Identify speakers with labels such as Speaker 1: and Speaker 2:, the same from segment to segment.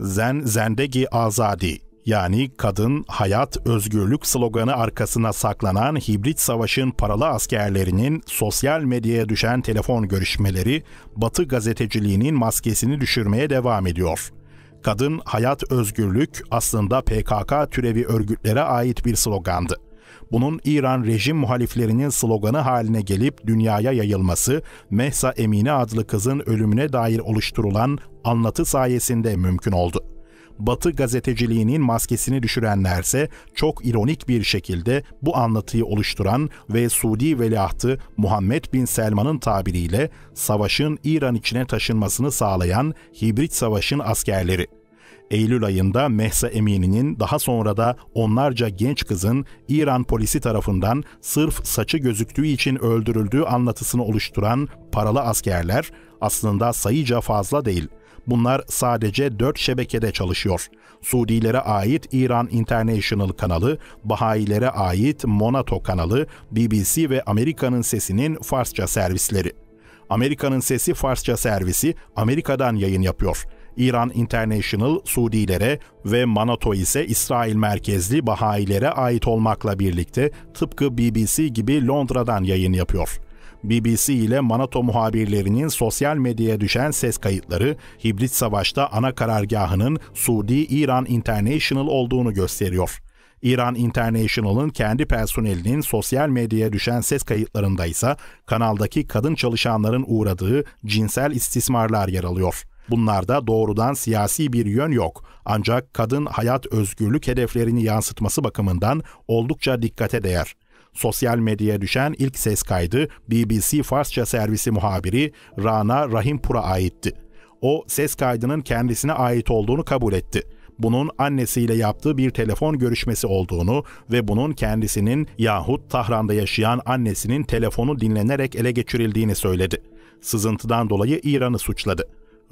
Speaker 1: Zen Zendegi Azadi yani kadın, hayat, özgürlük sloganı arkasına saklanan hibrit savaşın paralı askerlerinin sosyal medyaya düşen telefon görüşmeleri Batı gazeteciliğinin maskesini düşürmeye devam ediyor. Kadın, hayat, özgürlük aslında PKK türevi örgütlere ait bir slogandı. Bunun İran rejim muhaliflerinin sloganı haline gelip dünyaya yayılması, Mehsa Emine adlı kızın ölümüne dair oluşturulan anlatı sayesinde mümkün oldu. Batı gazeteciliğinin maskesini düşürenlerse çok ironik bir şekilde bu anlatıyı oluşturan ve Suudi veliahtı Muhammed bin Selman'ın tabiriyle savaşın İran içine taşınmasını sağlayan hibrit savaşın askerleri. Eylül ayında Mehsa Emini'nin daha sonra da onlarca genç kızın İran polisi tarafından sırf saçı gözüktüğü için öldürüldüğü anlatısını oluşturan paralı askerler aslında sayıca fazla değil. Bunlar sadece 4 şebekede çalışıyor. Suudilere ait İran International kanalı, Bahayilere ait Monato kanalı, BBC ve Amerika'nın Sesi'nin Farsça servisleri. Amerika'nın Sesi Farsça servisi Amerika'dan yayın yapıyor. İran International Suudilere ve Manato ise İsrail merkezli Bahailere ait olmakla birlikte tıpkı BBC gibi Londra'dan yayın yapıyor. BBC ile Manato muhabirlerinin sosyal medyaya düşen ses kayıtları hibrit savaşta ana karargahının Suudi İran International olduğunu gösteriyor. İran International'ın kendi personelinin sosyal medyaya düşen ses kayıtlarında ise kanaldaki kadın çalışanların uğradığı cinsel istismarlar yer alıyor. Bunlarda doğrudan siyasi bir yön yok. Ancak kadın hayat özgürlük hedeflerini yansıtması bakımından oldukça dikkate değer. Sosyal medyaya düşen ilk ses kaydı BBC Farsça servisi muhabiri Rana Rahimpur'a aitti. O ses kaydının kendisine ait olduğunu kabul etti bunun annesiyle yaptığı bir telefon görüşmesi olduğunu ve bunun kendisinin yahut Tahran'da yaşayan annesinin telefonu dinlenerek ele geçirildiğini söyledi. Sızıntıdan dolayı İran'ı suçladı.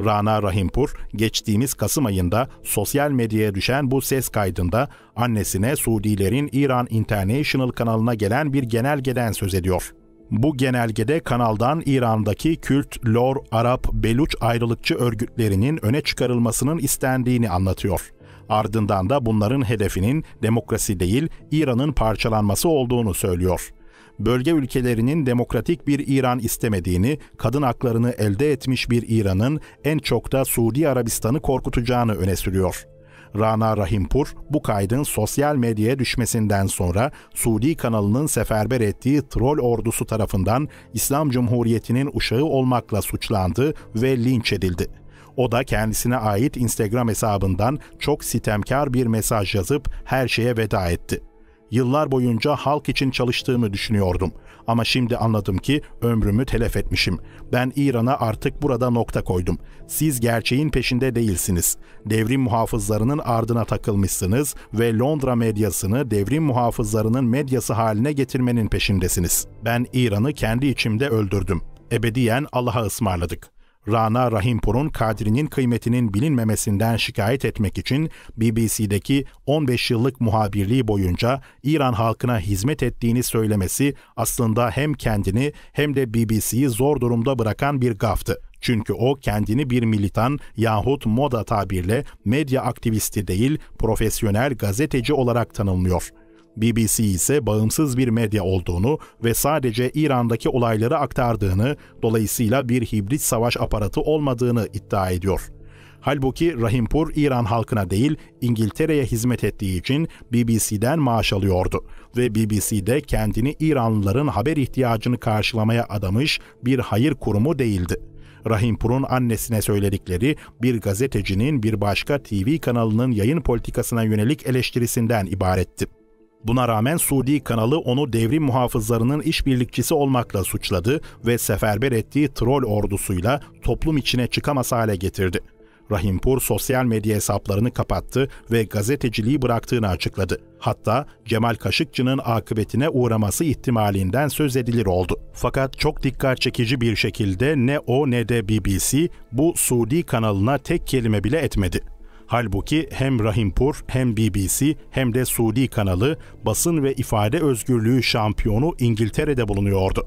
Speaker 1: Rana Rahimpur geçtiğimiz Kasım ayında sosyal medyaya düşen bu ses kaydında annesine Suudilerin İran International kanalına gelen bir genelgeden söz ediyor. Bu genelgede kanaldan İran'daki Kürt, Lor, Arap, Beluç ayrılıkçı örgütlerinin öne çıkarılmasının istendiğini anlatıyor. Ardından da bunların hedefinin demokrasi değil İran'ın parçalanması olduğunu söylüyor bölge ülkelerinin demokratik bir İran istemediğini, kadın haklarını elde etmiş bir İran'ın en çok da Suudi Arabistan'ı korkutacağını öne sürüyor. Rana Rahimpur bu kaydın sosyal medyaya düşmesinden sonra Suudi kanalının seferber ettiği troll ordusu tarafından İslam Cumhuriyeti'nin uşağı olmakla suçlandı ve linç edildi. O da kendisine ait Instagram hesabından çok sitemkar bir mesaj yazıp her şeye veda etti. Yıllar boyunca halk için çalıştığımı düşünüyordum. Ama şimdi anladım ki ömrümü telef etmişim. Ben İran'a artık burada nokta koydum. Siz gerçeğin peşinde değilsiniz. Devrim muhafızlarının ardına takılmışsınız ve Londra medyasını devrim muhafızlarının medyası haline getirmenin peşindesiniz. Ben İran'ı kendi içimde öldürdüm. Ebediyen Allah'a ısmarladık. Rana Rahimpur'un Kadri'nin kıymetinin bilinmemesinden şikayet etmek için BBC'deki 15 yıllık muhabirliği boyunca İran halkına hizmet ettiğini söylemesi aslında hem kendini hem de BBC'yi zor durumda bırakan bir gaftı. Çünkü o kendini bir militan yahut moda tabirle medya aktivisti değil profesyonel gazeteci olarak tanımlıyor. BBC ise bağımsız bir medya olduğunu ve sadece İran'daki olayları aktardığını, dolayısıyla bir hibrit savaş aparatı olmadığını iddia ediyor. Halbuki Rahimpur İran halkına değil İngiltere'ye hizmet ettiği için BBC'den maaş alıyordu ve BBC'de kendini İranlıların haber ihtiyacını karşılamaya adamış bir hayır kurumu değildi. Rahimpur'un annesine söyledikleri bir gazetecinin bir başka TV kanalının yayın politikasına yönelik eleştirisinden ibaretti. Buna rağmen Suudi kanalı onu devrim muhafızlarının işbirlikçisi olmakla suçladı ve seferber ettiği troll ordusuyla toplum içine çıkamaz hale getirdi. Rahimpur sosyal medya hesaplarını kapattı ve gazeteciliği bıraktığını açıkladı. Hatta Cemal Kaşıkçı'nın akıbetine uğraması ihtimalinden söz edilir oldu. Fakat çok dikkat çekici bir şekilde ne o ne de BBC bu Suudi kanalına tek kelime bile etmedi. Halbuki hem Rahimpur hem BBC hem de Suudi kanalı basın ve ifade özgürlüğü şampiyonu İngiltere'de bulunuyordu.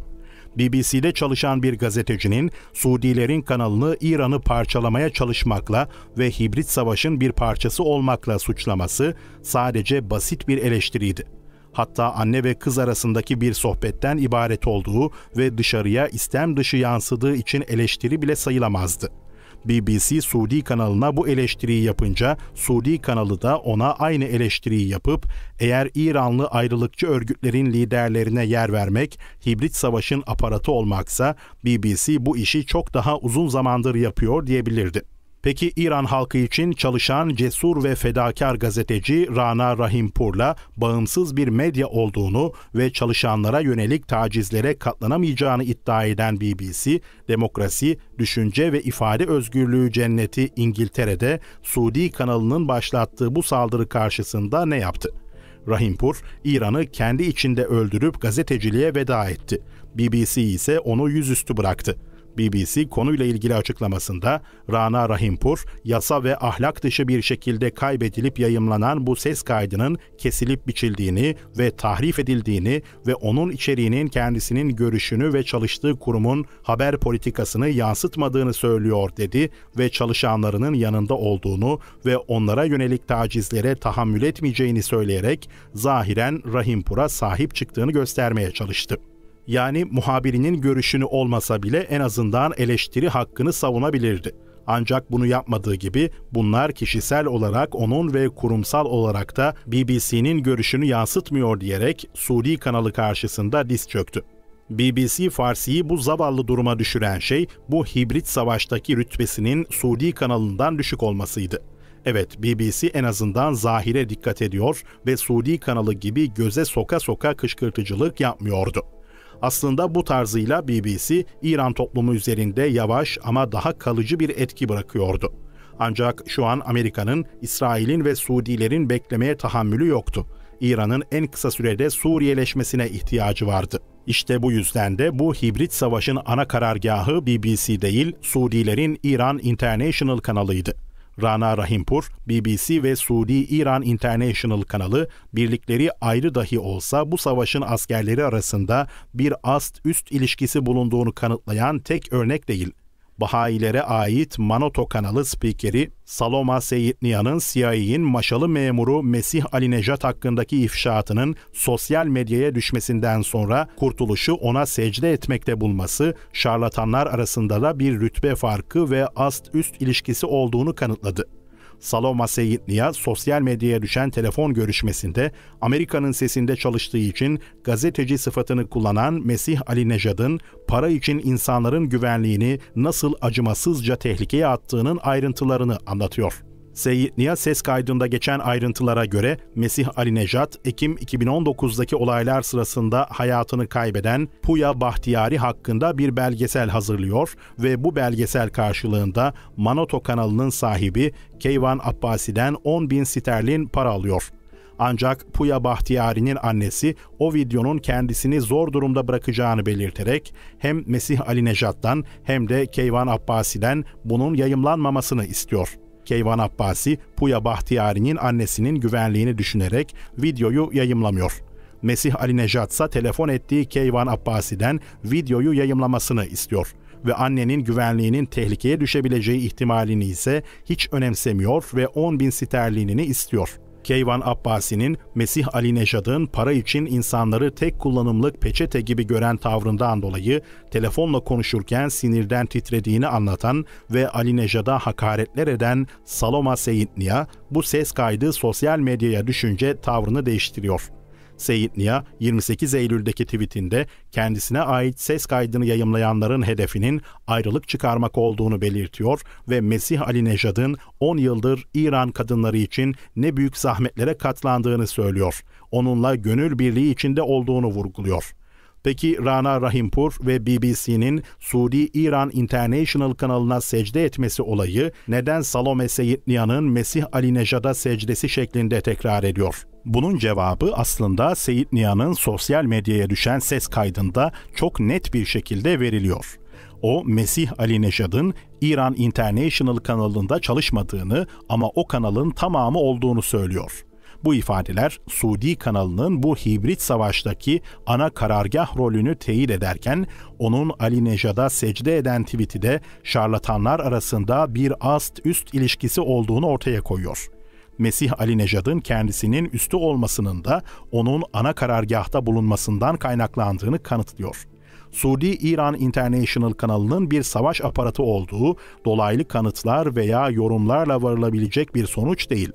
Speaker 1: BBC'de çalışan bir gazetecinin Suudilerin kanalını İran'ı parçalamaya çalışmakla ve hibrit savaşın bir parçası olmakla suçlaması sadece basit bir eleştiriydi. Hatta anne ve kız arasındaki bir sohbetten ibaret olduğu ve dışarıya istem dışı yansıdığı için eleştiri bile sayılamazdı. BBC Suudi kanalına bu eleştiriyi yapınca Suudi kanalı da ona aynı eleştiriyi yapıp eğer İranlı ayrılıkçı örgütlerin liderlerine yer vermek hibrit savaşın aparatı olmaksa BBC bu işi çok daha uzun zamandır yapıyor diyebilirdi. Peki İran halkı için çalışan cesur ve fedakar gazeteci Rana Rahimpur'la bağımsız bir medya olduğunu ve çalışanlara yönelik tacizlere katlanamayacağını iddia eden BBC, demokrasi, düşünce ve ifade özgürlüğü cenneti İngiltere'de Suudi kanalının başlattığı bu saldırı karşısında ne yaptı? Rahimpur, İran'ı kendi içinde öldürüp gazeteciliğe veda etti. BBC ise onu yüzüstü bıraktı. BBC konuyla ilgili açıklamasında Rana Rahimpur, yasa ve ahlak dışı bir şekilde kaybedilip yayımlanan bu ses kaydının kesilip biçildiğini ve tahrif edildiğini ve onun içeriğinin kendisinin görüşünü ve çalıştığı kurumun haber politikasını yansıtmadığını söylüyor dedi ve çalışanlarının yanında olduğunu ve onlara yönelik tacizlere tahammül etmeyeceğini söyleyerek zahiren Rahimpur'a sahip çıktığını göstermeye çalıştı yani muhabirinin görüşünü olmasa bile en azından eleştiri hakkını savunabilirdi. Ancak bunu yapmadığı gibi bunlar kişisel olarak onun ve kurumsal olarak da BBC'nin görüşünü yansıtmıyor diyerek Suudi kanalı karşısında diz çöktü. BBC Farsi'yi bu zavallı duruma düşüren şey bu hibrit savaştaki rütbesinin Suudi kanalından düşük olmasıydı. Evet, BBC en azından zahire dikkat ediyor ve Suudi kanalı gibi göze soka soka kışkırtıcılık yapmıyordu. Aslında bu tarzıyla BBC İran toplumu üzerinde yavaş ama daha kalıcı bir etki bırakıyordu. Ancak şu an Amerika'nın, İsrail'in ve Suudilerin beklemeye tahammülü yoktu. İran'ın en kısa sürede Suriyeleşmesine ihtiyacı vardı. İşte bu yüzden de bu hibrit savaşın ana karargahı BBC değil, Suudilerin İran International kanalıydı. Rana Rahimpur, BBC ve Suudi İran International kanalı birlikleri ayrı dahi olsa bu savaşın askerleri arasında bir ast-üst ilişkisi bulunduğunu kanıtlayan tek örnek değil. Bahailere ait Manoto kanalı spikeri Saloma Seyitnianın CIA'in maşalı memuru Mesih Ali Nejat hakkındaki ifşaatının sosyal medyaya düşmesinden sonra kurtuluşu ona secde etmekte bulması, şarlatanlar arasında da bir rütbe farkı ve ast-üst ilişkisi olduğunu kanıtladı. Saloma Seyitlia sosyal medyaya düşen telefon görüşmesinde Amerika'nın sesinde çalıştığı için gazeteci sıfatını kullanan Mesih Ali Nejad'ın para için insanların güvenliğini nasıl acımasızca tehlikeye attığının ayrıntılarını anlatıyor. Seyyidiya ses kaydında geçen ayrıntılara göre Mesih Ali Nejat, Ekim 2019'daki olaylar sırasında hayatını kaybeden Puya Bahtiyari hakkında bir belgesel hazırlıyor ve bu belgesel karşılığında Manoto kanalının sahibi Keyvan Abbasi'den 10 bin sterlin para alıyor. Ancak Puya Bahtiyari'nin annesi o videonun kendisini zor durumda bırakacağını belirterek hem Mesih Ali Nejat'tan hem de Keyvan Abbasi'den bunun yayımlanmamasını istiyor. Keyvan Abbasi, Puya Bahtiyari'nin annesinin güvenliğini düşünerek videoyu yayımlamıyor. Mesih Ali Nejat ise telefon ettiği Keyvan Abbasi'den videoyu yayımlamasını istiyor ve annenin güvenliğinin tehlikeye düşebileceği ihtimalini ise hiç önemsemiyor ve 10 bin sterlinini istiyor.'' Keyvan Abbasi'nin Mesih Ali Neşad'ın para için insanları tek kullanımlık peçete gibi gören tavrından dolayı telefonla konuşurken sinirden titrediğini anlatan ve Ali Neşad'a hakaretler eden Saloma Seyitnia bu ses kaydı sosyal medyaya düşünce tavrını değiştiriyor. Seyit Niya 28 Eylül'deki tweetinde kendisine ait ses kaydını yayımlayanların hedefinin ayrılık çıkarmak olduğunu belirtiyor ve Mesih Ali Nejad'ın 10 yıldır İran kadınları için ne büyük zahmetlere katlandığını söylüyor. Onunla gönül birliği içinde olduğunu vurguluyor. Peki Rana Rahimpur ve BBC'nin Suudi İran International kanalına secde etmesi olayı neden Salome Seyitnian'ın Mesih Ali Nejad'a secdesi şeklinde tekrar ediyor? Bunun cevabı aslında Seyit Nia'nın sosyal medyaya düşen ses kaydında çok net bir şekilde veriliyor. O Mesih Ali Nejad'ın İran International kanalında çalışmadığını ama o kanalın tamamı olduğunu söylüyor. Bu ifadeler Suudi kanalının bu hibrit savaştaki ana karargah rolünü teyit ederken onun Ali Nejad'a secde eden tweet'i de şarlatanlar arasında bir ast üst ilişkisi olduğunu ortaya koyuyor.'' Mesih Ali Nejad'ın kendisinin üstü olmasının da onun ana karargahta bulunmasından kaynaklandığını kanıtlıyor. Suudi İran International kanalının bir savaş aparatı olduğu dolaylı kanıtlar veya yorumlarla varılabilecek bir sonuç değil.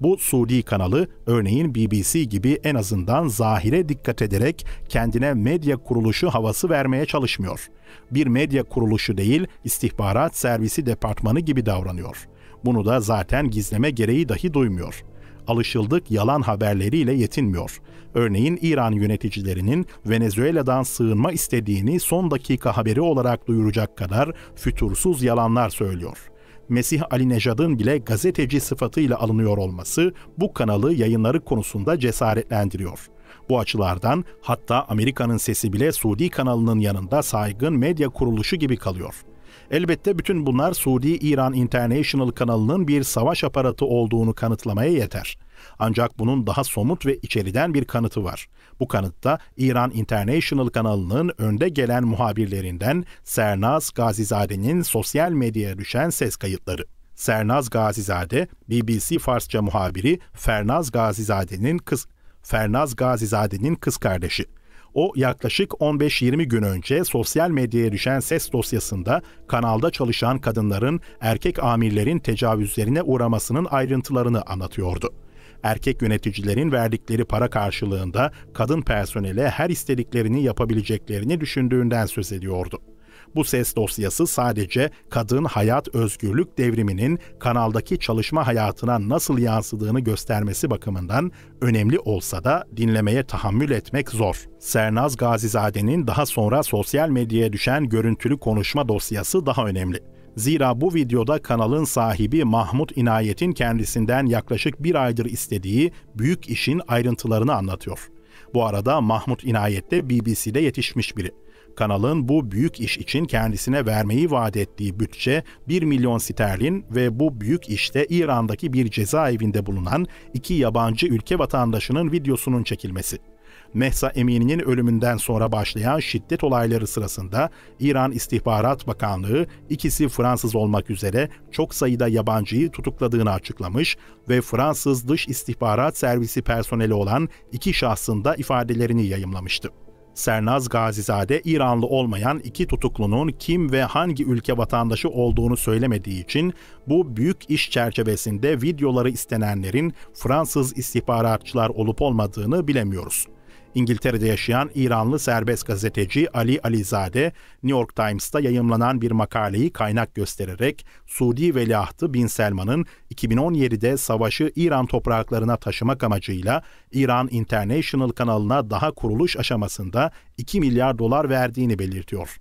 Speaker 1: Bu Suudi kanalı örneğin BBC gibi en azından zahire dikkat ederek kendine medya kuruluşu havası vermeye çalışmıyor. Bir medya kuruluşu değil, istihbarat servisi departmanı gibi davranıyor.'' Bunu da zaten gizleme gereği dahi duymuyor. Alışıldık yalan haberleriyle yetinmiyor. Örneğin İran yöneticilerinin Venezuela'dan sığınma istediğini son dakika haberi olarak duyuracak kadar fütursuz yalanlar söylüyor. Mesih Ali Nejad'ın bile gazeteci sıfatıyla alınıyor olması bu kanalı yayınları konusunda cesaretlendiriyor. Bu açılardan hatta Amerika'nın sesi bile Suudi kanalının yanında saygın medya kuruluşu gibi kalıyor.'' Elbette bütün bunlar Suudi İran International kanalının bir savaş aparatı olduğunu kanıtlamaya yeter. Ancak bunun daha somut ve içeriden bir kanıtı var. Bu kanıtta İran International kanalının önde gelen muhabirlerinden Sernaz Gazizade'nin sosyal medyaya düşen ses kayıtları. Sernaz Gazizade, BBC Farsça muhabiri Fernaz Gazizade'nin kız Fernaz Gazizade'nin kız kardeşi. O yaklaşık 15-20 gün önce sosyal medyaya düşen ses dosyasında kanalda çalışan kadınların erkek amirlerin tecavüzlerine uğramasının ayrıntılarını anlatıyordu erkek yöneticilerin verdikleri para karşılığında kadın personele her istediklerini yapabileceklerini düşündüğünden söz ediyordu. Bu ses dosyası sadece kadın hayat özgürlük devriminin kanaldaki çalışma hayatına nasıl yansıdığını göstermesi bakımından önemli olsa da dinlemeye tahammül etmek zor. Sernaz Gazizade'nin daha sonra sosyal medyaya düşen görüntülü konuşma dosyası daha önemli. Zira bu videoda kanalın sahibi Mahmut İnayet'in kendisinden yaklaşık bir aydır istediği büyük işin ayrıntılarını anlatıyor. Bu arada Mahmut İnayet de BBC'de yetişmiş biri. Kanalın bu büyük iş için kendisine vermeyi vaat ettiği bütçe 1 milyon sterlin ve bu büyük işte İran'daki bir cezaevinde bulunan iki yabancı ülke vatandaşının videosunun çekilmesi. Mehsa Emini'nin ölümünden sonra başlayan şiddet olayları sırasında İran İstihbarat Bakanlığı ikisi Fransız olmak üzere çok sayıda yabancıyı tutukladığını açıklamış ve Fransız Dış İstihbarat Servisi personeli olan iki şahsın da ifadelerini yayımlamıştı. Sernaz Gazizade İranlı olmayan iki tutuklunun kim ve hangi ülke vatandaşı olduğunu söylemediği için bu büyük iş çerçevesinde videoları istenenlerin Fransız istihbaratçılar olup olmadığını bilemiyoruz. İngiltere'de yaşayan İranlı serbest gazeteci Ali Alizade, New York Times'ta yayımlanan bir makaleyi kaynak göstererek Suudi veliahtı Bin Selman'ın 2017'de savaşı İran topraklarına taşımak amacıyla İran International kanalına daha kuruluş aşamasında 2 milyar dolar verdiğini belirtiyor.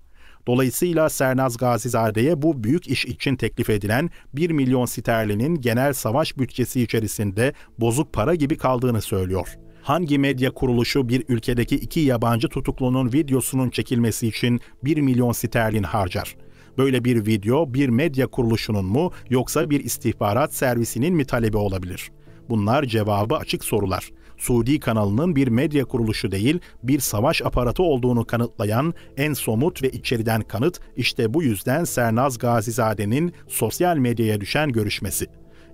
Speaker 1: Dolayısıyla Sernaz Gazizade'ye bu büyük iş için teklif edilen 1 milyon sterlinin genel savaş bütçesi içerisinde bozuk para gibi kaldığını söylüyor hangi medya kuruluşu bir ülkedeki iki yabancı tutuklunun videosunun çekilmesi için 1 milyon sterlin harcar? Böyle bir video bir medya kuruluşunun mu yoksa bir istihbarat servisinin mi talebi olabilir? Bunlar cevabı açık sorular. Suudi kanalının bir medya kuruluşu değil, bir savaş aparatı olduğunu kanıtlayan en somut ve içeriden kanıt işte bu yüzden Sernaz Gazizade'nin sosyal medyaya düşen görüşmesi.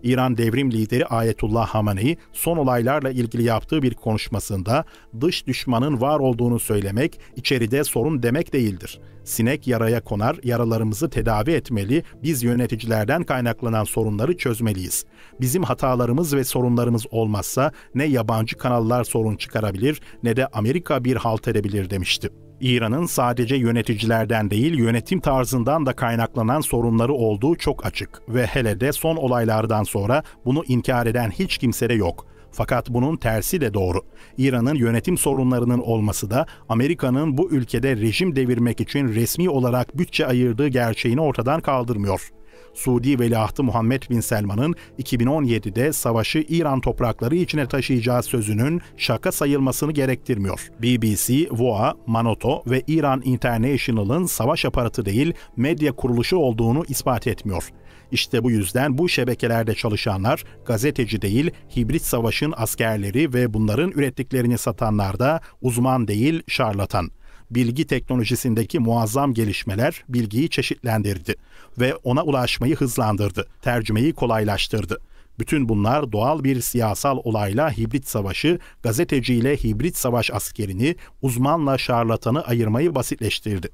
Speaker 1: İran devrim lideri Ayetullah Hamanei son olaylarla ilgili yaptığı bir konuşmasında dış düşmanın var olduğunu söylemek içeride sorun demek değildir. Sinek yaraya konar, yaralarımızı tedavi etmeli, biz yöneticilerden kaynaklanan sorunları çözmeliyiz. Bizim hatalarımız ve sorunlarımız olmazsa ne yabancı kanallar sorun çıkarabilir ne de Amerika bir halt edebilir demişti. İran'ın sadece yöneticilerden değil yönetim tarzından da kaynaklanan sorunları olduğu çok açık ve hele de son olaylardan sonra bunu inkar eden hiç kimse de yok. Fakat bunun tersi de doğru. İran'ın yönetim sorunlarının olması da Amerika'nın bu ülkede rejim devirmek için resmi olarak bütçe ayırdığı gerçeğini ortadan kaldırmıyor. Suudi Veliahtı Muhammed Bin Selman'ın 2017'de savaşı İran toprakları içine taşıyacağı sözünün şaka sayılmasını gerektirmiyor. BBC, VOA, Manoto ve İran International'ın savaş aparatı değil medya kuruluşu olduğunu ispat etmiyor. İşte bu yüzden bu şebekelerde çalışanlar gazeteci değil, hibrit savaşın askerleri ve bunların ürettiklerini satanlar da uzman değil, şarlatan bilgi teknolojisindeki muazzam gelişmeler bilgiyi çeşitlendirdi ve ona ulaşmayı hızlandırdı, tercümeyi kolaylaştırdı. Bütün bunlar doğal bir siyasal olayla hibrit savaşı, gazeteciyle hibrit savaş askerini, uzmanla şarlatanı ayırmayı basitleştirdi.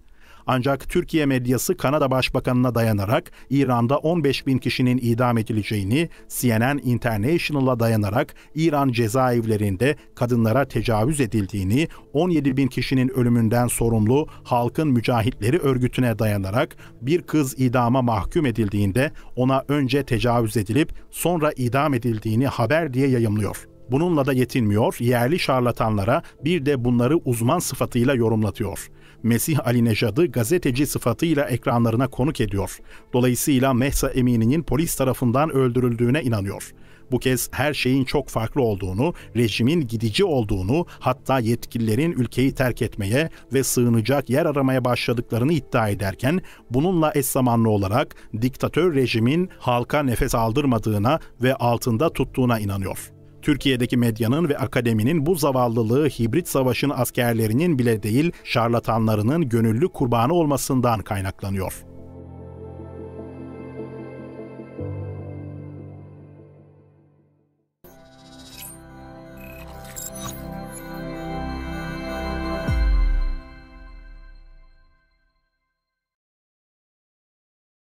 Speaker 1: Ancak Türkiye medyası Kanada Başbakanı'na dayanarak İran'da 15 bin kişinin idam edileceğini, CNN International'a dayanarak İran cezaevlerinde kadınlara tecavüz edildiğini, 17 bin kişinin ölümünden sorumlu Halkın Mücahitleri Örgütü'ne dayanarak bir kız idama mahkum edildiğinde ona önce tecavüz edilip sonra idam edildiğini haber diye yayımlıyor. Bununla da yetinmiyor, yerli şarlatanlara bir de bunları uzman sıfatıyla yorumlatıyor. Mesih Ali Nejad'ı gazeteci sıfatıyla ekranlarına konuk ediyor. Dolayısıyla Mehsa Emini'nin polis tarafından öldürüldüğüne inanıyor. Bu kez her şeyin çok farklı olduğunu, rejimin gidici olduğunu, hatta yetkililerin ülkeyi terk etmeye ve sığınacak yer aramaya başladıklarını iddia ederken bununla eş zamanlı olarak diktatör rejimin halka nefes aldırmadığına ve altında tuttuğuna inanıyor. Türkiye'deki medyanın ve akademinin bu zavallılığı hibrit savaşın askerlerinin bile değil şarlatanlarının gönüllü kurbanı olmasından kaynaklanıyor.